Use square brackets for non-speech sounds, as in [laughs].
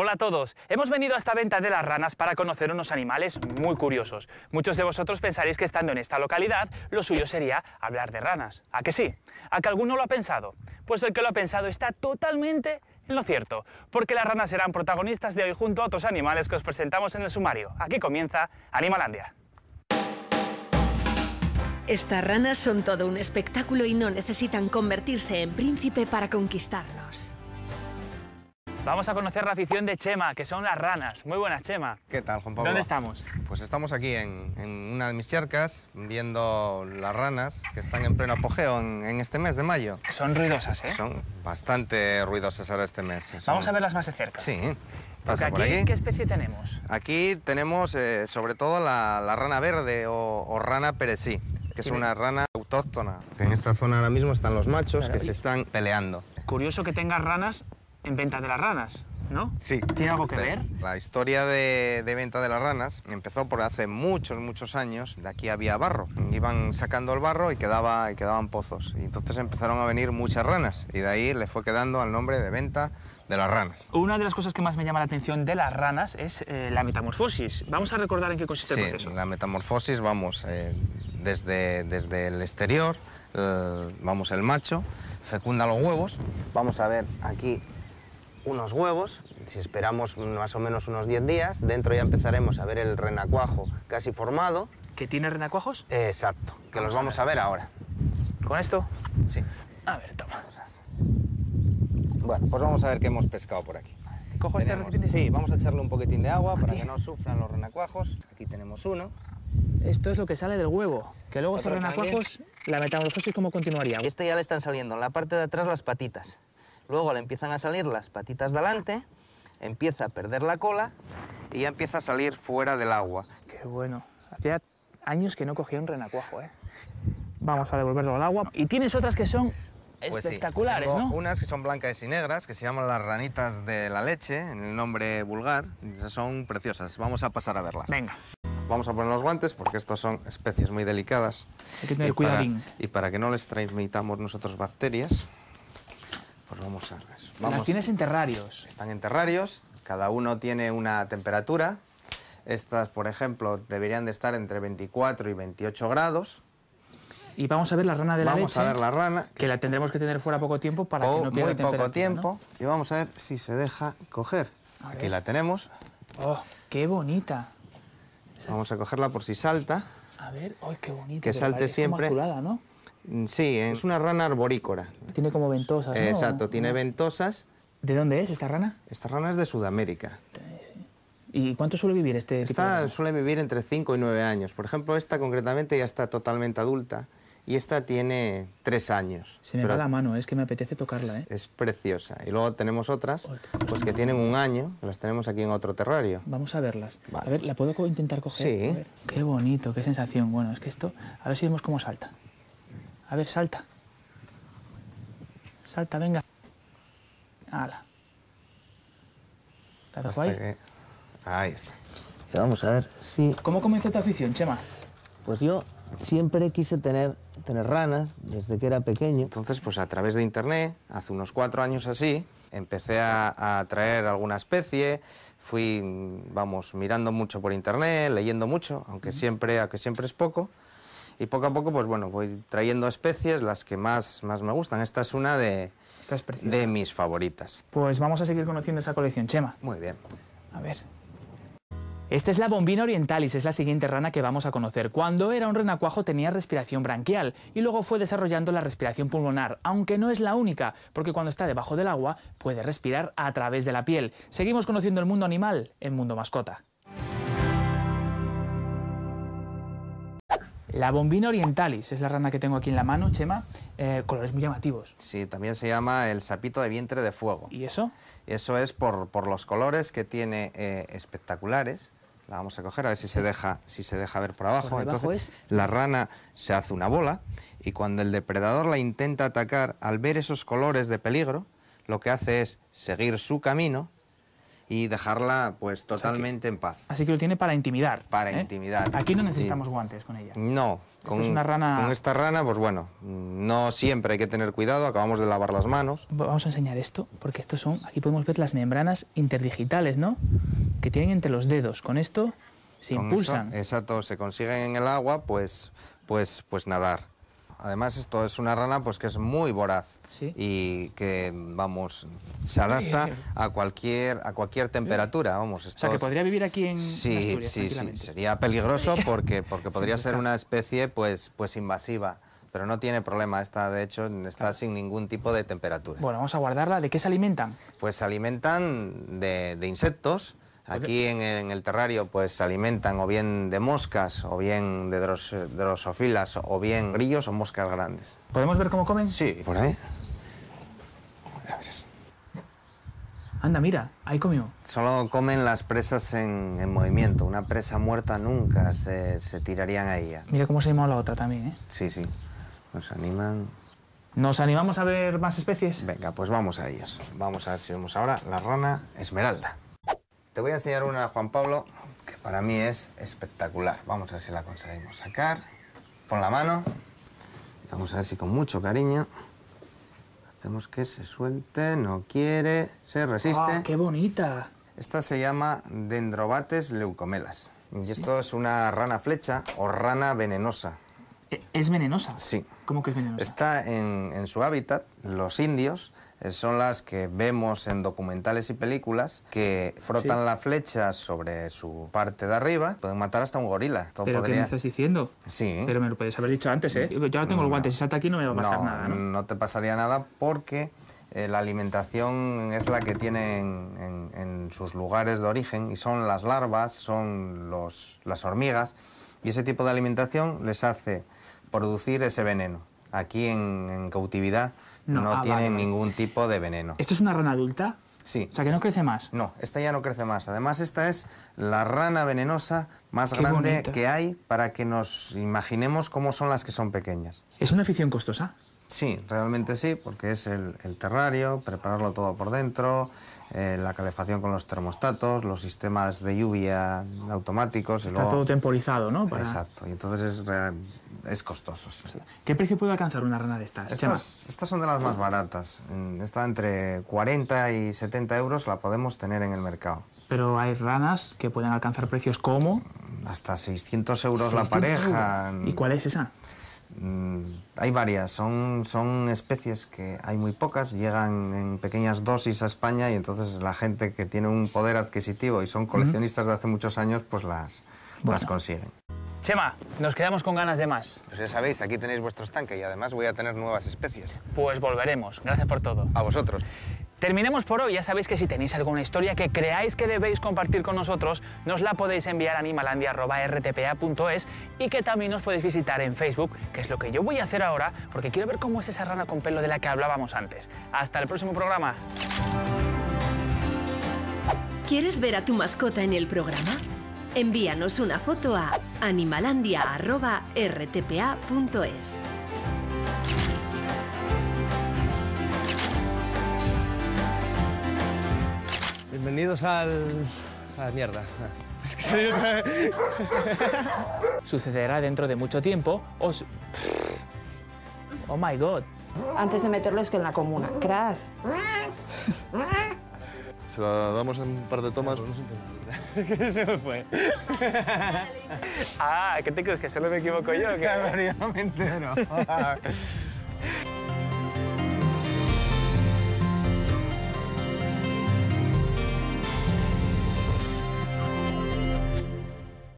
Hola a todos, hemos venido a esta venta de las ranas para conocer unos animales muy curiosos. Muchos de vosotros pensaréis que estando en esta localidad lo suyo sería hablar de ranas. ¿A que sí? ¿A que alguno lo ha pensado? Pues el que lo ha pensado está totalmente en lo cierto, porque las ranas serán protagonistas de hoy junto a otros animales que os presentamos en el sumario. Aquí comienza Animalandia. Estas ranas son todo un espectáculo y no necesitan convertirse en príncipe para conquistarlos. Vamos a conocer la afición de Chema, que son las ranas. Muy buenas, Chema. ¿Qué tal, Juan Pablo? ¿Dónde estamos? Pues estamos aquí en, una de mis charcas, viendo las ranas que están en pleno apogeo en, este mes de mayo. Son ruidosas, ¿eh? Son bastante ruidosas ahora este mes. Vamos a verlas más de cerca. Sí. ¿Qué especie tenemos? Aquí tenemos eh, sobre todo la, rana verde o, rana perecí, que es una rana autóctona. En esta zona ahora mismo están los machos que se están peleando. Curioso que tengas ranas en Venta de las Ranas, ¿no? Sí. ¿Tiene algo que ver? La historia de, Venta de las Ranas empezó por hace muchos, muchos años. De aquí había barro. Iban sacando el barro y, quedaba, y quedaban pozos. Y entonces empezaron a venir muchas ranas. Y de ahí le fue quedando al nombre de Venta de las ranas. Una de las cosas que más me llama la atención de las ranas es eh, la metamorfosis. Vamos a recordar en qué consiste el proceso. La metamorfosis, vamos, eh, desde, desde el exterior, eh, vamos, el macho fecunda los huevos. Vamos a ver aquí unos huevos, si esperamos más o menos unos 10 días, dentro ya empezaremos a ver el renacuajo casi formado. ¿Que tiene renacuajos? exacto, que los vamos a ver, ahora. ¿Con esto? Sí. A ver, toma. Bueno, pues vamos a ver qué hemos pescado por aquí. ¿Cojo este recipiente? Sí, vamos a echarle un poquitín de agua para que no sufran los renacuajos. Aquí tenemos uno. Esto es lo que sale del huevo, que luego estos renacuajos, la metamorfosis, ¿cómo continuaría? Este ya le están saliendo en la parte de atrás las patitas. Luego le empiezan a salir las patitas delante, empieza a perder la cola y ya empieza a salir fuera del agua. Qué bueno. Hacía años que no cogía un renacuajo, ¿eh? Vamos a devolverlo al agua. Y tienes otras que son pues espectaculares, ¿no? Unas que son blancas y negras, que se llaman las ranitas de la leche, en el nombre vulgar. son preciosas. Vamos a pasar a verlas. Venga. Vamos a poner los guantes porque estas son especies muy delicadas. Hay que tener y y para que no les transmitamos nosotros bacterias, pues vamos a las... Vamos. Las tienes en terrarios. Están en terrarios, cada uno tiene una temperatura. Estas, por ejemplo, deberían de estar entre 24 y 28 grados. Y vamos a ver la rana de la vamos leche. Vamos a ver la rana. Que la tendremos que tener fuera poco tiempo para que oh, no pierda muy poco tiempo. Y vamos a ver si se deja coger. Aquí la tenemos. ¡Oh, qué bonita! Vamos a cogerla por si salta. A ver, ¡ay, oh, qué bonita! Que salte siempre. ¿no? Mm, sí, es una rana arborícola. Tiene como ventosas, Exacto, ah. tiene ventosas. ¿De dónde es esta rana? Esta rana es de Sudamérica. ¿Y cuánto suele vivir este tipo suele vivir entre 5 y 9 años. Por ejemplo, esta concretamente ya está totalmente adulta y esta tiene 3 años. Se me va la mano, es que me apetece tocarla, ¿eh? Es preciosa. Y luego tenemos otras pues que tienen un año, las tenemos aquí en otro terrario. Vamos a verlas. A ver, ¿la puedo intentar coger? Sí. Qué bonito, qué sensación. Bueno, es que esto... A ver si vemos cómo salta. A ver, salta. Salta, venga. Hala. ¿La ahí? Ahí está. vamos a ver si... ¿Cómo comenzó tu afición, Chema? Pues yo siempre quise tener, tener ranas desde que era pequeño. Entonces, pues a través de internet, hace unos cuatro años así, empecé a, a traer alguna especie, fui, vamos, mirando mucho por internet, leyendo mucho, aunque, siempre, aunque siempre es poco y poco a poco, pues bueno, voy trayendo especies, las que más, me gustan. Esta es una de, de mis favoritas. Pues vamos a seguir conociendo esa colección, Chema. Muy bien. A ver. Esta es la bombina orientalis, es la siguiente rana que vamos a conocer. Cuando era un renacuajo tenía respiración branquial y luego fue desarrollando la respiración pulmonar, aunque no es la única, porque cuando está debajo del agua puede respirar a través de la piel. Seguimos conociendo el mundo animal en Mundo Mascota. La bombina orientalis es la rana que tengo aquí en la mano, Chema. Eh, colores muy llamativos. Sí, también se llama el sapito de vientre de fuego. ¿Y eso? Eso es por, los colores que tiene eh, espectaculares. La vamos a coger a ver si se deja, si se deja ver por abajo. Por Entonces, es... la rana se hace una bola y cuando el depredador la intenta atacar, al ver esos colores de peligro, lo que hace es seguir su camino y dejarla pues totalmente en paz. Así que lo tiene para intimidar. Para ¿eh? intimidar. Aquí no necesitamos guantes con ella. No, con, una rana... con, esta rana, pues bueno, no siempre hay que tener cuidado, acabamos de lavar las manos. Vamos a enseñar esto, porque estos son, aquí podemos ver las membranas interdigitales, ¿no? Que tienen entre los dedos. Con esto se impulsan. exacto, se consiguen en el agua, pues, pues, pues nadar. Además, esto es una rana pues que es muy voraz y que, vamos, se adapta a cualquier, a cualquier temperatura, vamos. O sea, que podría vivir aquí en sí, Asturias, sí, sí, sería peligroso porque, porque podría pues ser una especie pues, pues invasiva pero no tiene problema, está de hecho está sin ningún tipo de temperatura. Bueno, vamos a guardarla. ¿De qué se alimentan? Pues se alimentan de insectos, Aquí en, el, terrario pues se alimentan o bien de moscas, o bien de drosofilas, o bien grillos o moscas grandes. ¿Podemos ver cómo comen? Sí. ¿Por ahí? A ver Anda, mira, ahí comió. Solo comen las presas en, movimiento. Una presa muerta nunca se, se tirarían a ella. Mira cómo se animó la otra también, ¿eh? Sí, sí. Nos animan. ¿Nos animamos a ver más especies? Venga, pues vamos a ellos. Vamos a ver si vemos ahora la rana esmeralda. Te voy a enseñar una Juan Pablo, que para mí es espectacular. Vamos a ver si la conseguimos sacar. Pon la mano. Vamos a ver si con mucho cariño hacemos que se suelte, no quiere, se resiste. Ah, ¡Qué bonita! Esta se llama Dendrobates leucomelas. Y esto es una rana flecha o rana venenosa. ¿E-, ¿Es venenosa? Sí. ¿Cómo que es venenosa? Está en su hábitat. Los indios eh, son las que vemos en documentales y películas que frotan la flecha sobre su parte de arriba, pueden matar hasta un gorila. Todo ¿Pero qué me estás diciendo? Sí. Pero me lo puedes haber dicho antes, ¿eh? Mm. Yo ahora tengo el guante, si salta aquí no me va a pasar no, nada, ¿no? No te pasaría nada porque eh, la alimentación es la que tienen en, en, sus lugares de origen y son las larvas, son los, las hormigas y ese tipo de alimentación les hace producir ese veneno aquí en, cautividad no, tiene ah, tienen ningún tipo de veneno. ¿Esto es una rana adulta? Sí. O sea, que no crece más. No, esta ya no crece más. Además, esta es la rana venenosa más grande que hay para que nos imaginemos cómo son las que son pequeñas. ¿Es una afición costosa? Sí, realmente sí, porque es el, terrario, prepararlo todo por dentro, eh, la calefacción con los termostatos, los sistemas de lluvia automáticos. Está todo temporizado, ¿no? Exacto. Y entonces es es costoso. ¿Qué precio puede alcanzar una rana de estas? Estas, son de las más baratas. Mm, está entre 40 y 70 euros, la podemos tener en el mercado. Pero hay ranas que pueden alcanzar precios como... Hasta 600 euros la pareja. ¿Y cuál es esa? Mm, hay varias, son, especies que hay muy pocas, llegan en pequeñas dosis a España y entonces la gente que tiene un poder adquisitivo y son coleccionistas de hace muchos años pues las, las consiguen. Chema, nos quedamos con ganas de más. Pues ya sabéis, aquí tenéis vuestros tanques y además voy a tener nuevas especies. Pues volveremos. Gracias por todo. A vosotros. Terminemos por hoy. Ya sabéis que si tenéis alguna historia que creáis que debéis compartir con nosotros, nos la podéis enviar a animalandia.rtpa.es y que también nos podéis visitar en Facebook, que es lo que yo voy a hacer ahora, porque quiero ver cómo es esa rana con pelo de la que hablábamos antes. Hasta el próximo programa. ¿Quieres ver a tu mascota en el programa? Envíanos una foto a animalandia.rtpa.es. Bienvenidos al... a la mierda. Sucederá dentro de mucho tiempo. Os... Oh my god. Antes de meterlos que en la comuna. Crash. ¿Se la damos en un par de tomas? no se [laughs] Se me fue? ah, ¿qué te crees? ¿Que solo me equivoco yo? [laughs] Claro, yo no me entero. [laughs]